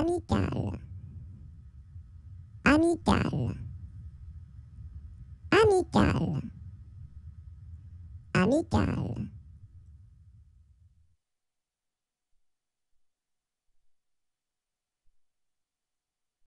amical, amical, amical, amical.